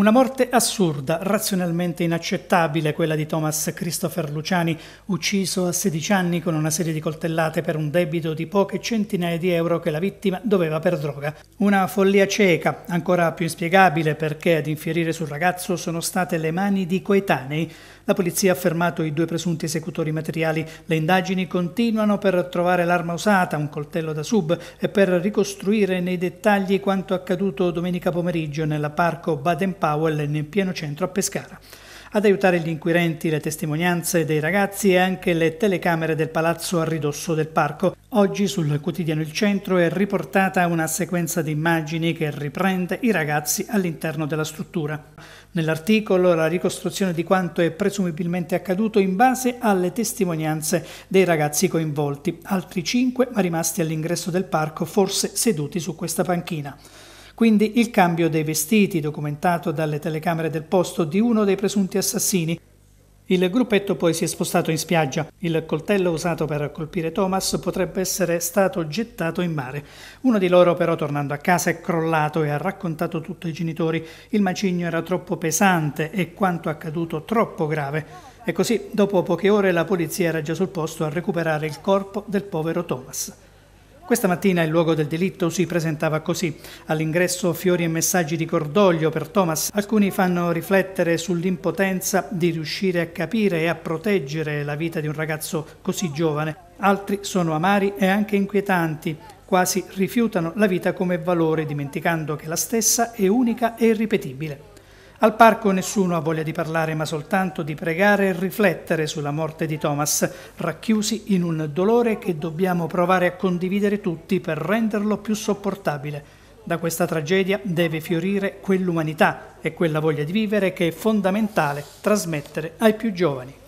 Una morte assurda, razionalmente inaccettabile, quella di Thomas Christopher Luciani, ucciso a 16 anni con una serie di coltellate per un debito di poche centinaia di euro che la vittima doveva per droga. Una follia cieca, ancora più inspiegabile perché ad infierire sul ragazzo sono state le mani di coetanei. La polizia ha fermato i due presunti esecutori materiali. Le indagini continuano per trovare l'arma usata, un coltello da sub, e per ricostruire nei dettagli quanto accaduto domenica pomeriggio nella parco baden powell Powell nel pieno centro a Pescara. Ad aiutare gli inquirenti le testimonianze dei ragazzi e anche le telecamere del palazzo a ridosso del parco. Oggi sul quotidiano Il Centro è riportata una sequenza di immagini che riprende i ragazzi all'interno della struttura. Nell'articolo la ricostruzione di quanto è presumibilmente accaduto in base alle testimonianze dei ragazzi coinvolti, altri cinque rimasti all'ingresso del parco forse seduti su questa panchina. Quindi il cambio dei vestiti, documentato dalle telecamere del posto di uno dei presunti assassini. Il gruppetto poi si è spostato in spiaggia. Il coltello usato per colpire Thomas potrebbe essere stato gettato in mare. Uno di loro però tornando a casa è crollato e ha raccontato tutto ai genitori. Il macigno era troppo pesante e quanto accaduto troppo grave. E così, dopo poche ore, la polizia era già sul posto a recuperare il corpo del povero Thomas. Questa mattina il luogo del delitto si presentava così. All'ingresso fiori e messaggi di cordoglio per Thomas. Alcuni fanno riflettere sull'impotenza di riuscire a capire e a proteggere la vita di un ragazzo così giovane. Altri sono amari e anche inquietanti, quasi rifiutano la vita come valore, dimenticando che la stessa è unica e irripetibile. Al parco nessuno ha voglia di parlare, ma soltanto di pregare e riflettere sulla morte di Thomas, racchiusi in un dolore che dobbiamo provare a condividere tutti per renderlo più sopportabile. Da questa tragedia deve fiorire quell'umanità e quella voglia di vivere che è fondamentale trasmettere ai più giovani.